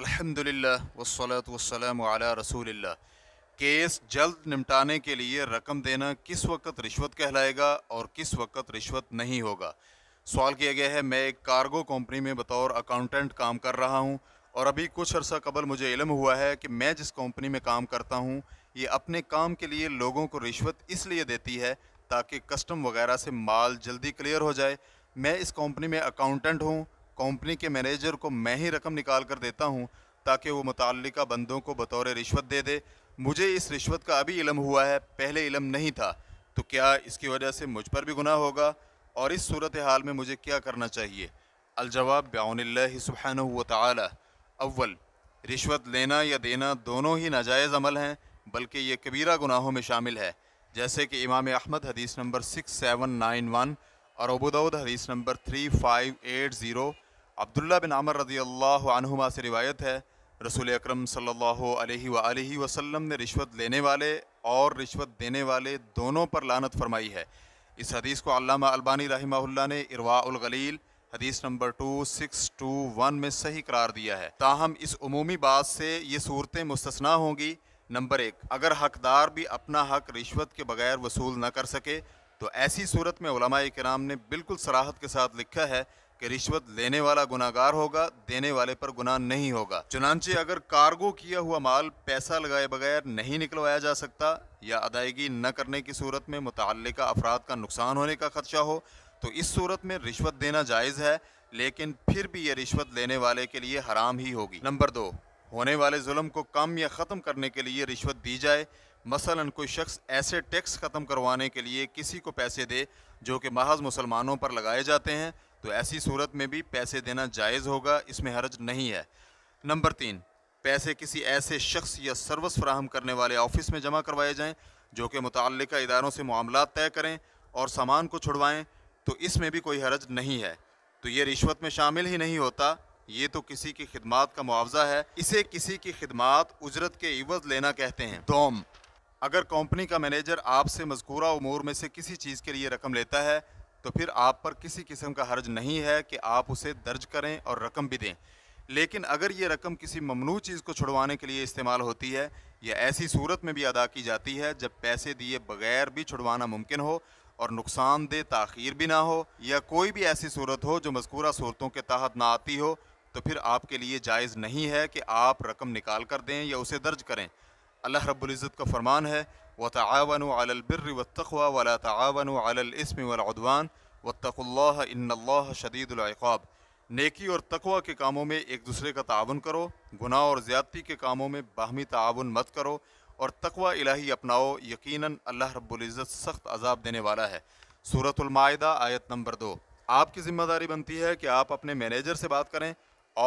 अल्हम्दुलिल्लाह वसलत वसलम अला रसूलिल्लाह केस जल्द निपटाने के लिए रकम देना किस वक्त रिश्वत कहलाएगा और किस वक्त रिश्वत नहीं होगा सवाल किया गया है मैं एक कार्गो कंपनी में बतौर अकाउंटेंट काम कर रहा हूं और अभी कुछ अरसा कबल मुझे इलम हुआ है कि मैं जिस कंपनी में काम करता हूं ये अपने काम के लिए लोगों को रिश्वत इसलिए देती है ताकि कस्टम वगैरह से माल जल्दी क्लियर हो जाए मैं इस कंपनी में अकाउंटेंट हूँ कंपनी के मैनेजर को मैं ही रकम निकाल कर देता हूँ ताकि वो मुतल बंदों को बतौर रिश्वत दे दे मुझे इस रिश्वत का अभी इलम हुआ है पहले इलम नहीं था तो क्या इसकी वजह से मुझ पर भी गुनाह होगा और इस सूरत हाल में मुझे क्या करना चाहिए अलजवाब ब्यान सुबहन तवल अव्वल रिश्वत लेना या देना दोनों ही नाजायज़ अमल हैं बल्कि ये कबीरा गुनाहों में शामिल है जैसे कि इमाम अहमद हदीस number six seven nine one और अबूदाऊद हदीस number three five eight zero Abdullah बिन आमर रदी अल्लाह अनहुमा से रिवायत है रसूल अकरम सल्लल्लाहु अलैहि वसल्लम ने रिश्वत लेने वाले और रिश्वत देने वाले दोनों पर लानत फरमाई है इस हदीस को अल्लामा अल्बानी रही ने इरवागलील हदीस number two six two one में सही करार दिया है ताहम इस अमूमी बात से ये सूरतें मुस्तना होंगी नंबर एक अगर हकदार भी अपना हक रिश्वत के बगैर वसूल न कर सके तो ऐसी सूरत में कराम ने बिल्कुल सराहत के साथ लिखा है कि रिश्वत लेने वाला गुनागार होगा देने वाले पर गुना नहीं होगा चुनाचे अगर कार्गो किया हुआ माल पैसा लगाए बगैर नहीं निकलवाया जा सकता या अदायगी न करने की सूरत में मुतल अफराद का नुकसान होने का खदशा हो तो इस सूरत में रिश्वत देना जायज़ है लेकिन फिर भी यह रिश्वत लेने वाले के लिए हराम ही होगी नंबर दो होने वाले जुल्म को कम या ख़त्म करने के लिए रिश्वत दी जाए मसलन कोई शख्स ऐसे टैक्स ख़त्म करवाने के लिए किसी को पैसे दे जो कि महज मुसलमानों पर लगाए जाते हैं तो ऐसी सूरत में भी पैसे देना जायज़ होगा इसमें हर्ज नहीं है नंबर तीन पैसे किसी ऐसे शख्स या सर्विस फ्राहम करने वाले ऑफिस में जमा करवाए जाएँ जो कि मुतल इदारों से मामला तय करें और सामान को छुड़वाएँ तो इसमें भी कोई हर्ज नहीं है तो ये रिश्वत में शामिल ही नहीं होता ये तो किसी की खिदमत का मुआवजा है इसे किसी की खिदमत उजरत के इवज लेना कहते हैं दोम अगर कंपनी का मैनेजर आपसे मजकूरा उमूर में से किसी चीज़ के लिए रकम लेता है तो फिर आप पर किसी किस्म का हर्ज नहीं है कि आप उसे दर्ज करें और रकम भी दें लेकिन अगर ये रकम किसी ममनू चीज़ को छुड़वाने के लिए इस्तेमाल होती है या ऐसी सूरत में भी अदा की जाती है जब पैसे दिए बगैर भी छुड़वाना मुमकिन हो और दे तखीर भी ना हो या कोई भी ऐसी सूरत हो जो मजकूरा सूरतों के तहत ना आती हो तो फिर आपके लिए जायज़ नहीं है कि आप रकम निकाल कर दें या उसे दर्ज करें अल्लाह रब्ज़त का फ़रमान है व तावन अलबिर व तखवा वला तावन अलस्म वलादवान व तकल्ला नेकी और तकवा के कामों में एक दूसरे का ताउन करो गुनाह और ज़्यादती के कामों में बाहमी ताउन मत करो और तकवा इलाही अपनाओ यकीनन अल्लाह रब्ज़त सख्त अजाब देने वाला है सूरतमायदा आयत नंबर दो आपकी ज़िम्मेदारी बनती है कि आप अपने मैनेजर से बात करें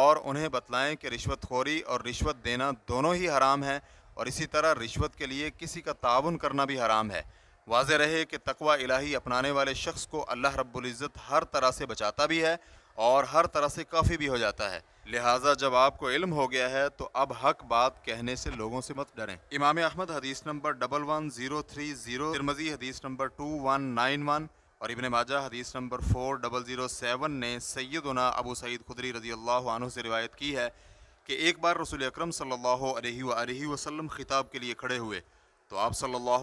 और उन्हें बतलाएं कि रिश्वतखोरी और रिश्वत देना दोनों ही हराम हैं और इसी तरह रिश्वत के लिए किसी का ताउन करना भी हराम है वाज रहे कि तकवा इलाही अपनाने वाले शख्स को अल्लाह रबुल्ज़त हर तरह से बचाता भी है और हर तरह से काफ़ी भी हो जाता है लिहाजा जब आपको इल्म हो गया है तो अब हक बात कहने से लोगों से मत डरें इमाम अहमद हदीस number double one zero three zero Tirmidhi हदीस number two one nine one और इबन माजा हदीस number four double zero seven ने सैदना अबू सईद खुदरी रजी अल्लाह से रिवायत की है कि एक बार रसूल अक्रम वसल्लम ख़िताब के लिए खड़े हुए तो आप सल्ला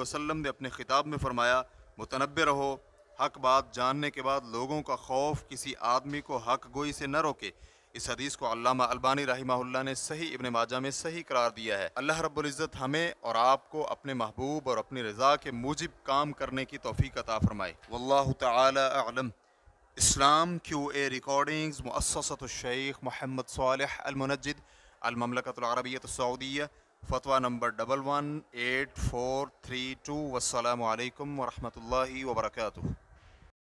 वसल्लम ने अपने ख़िताब में फ़रमाया मुतनब रहो हक बात जानने के बाद लोगों का खौफ किसी आदमी को हक गोई से न रोके इस हदीस को अल्लामा अल्बानी रही ने सही इबन माजा में सही करार दिया है अल्लाह रब्ज़त हमें और आपको अपने महबूब और अपनी रजा के मूजब काम करने की तोफ़ी कता फ़रमाए वल्ल तलम इस्लाम क्यू ए रिकॉर्डिंग्स मुससतशेख मोहम्मद सालह अलमनजद अलमलकतरबियतसौदिया फतवा number double one eight four three two वसलम वरहमल वर्का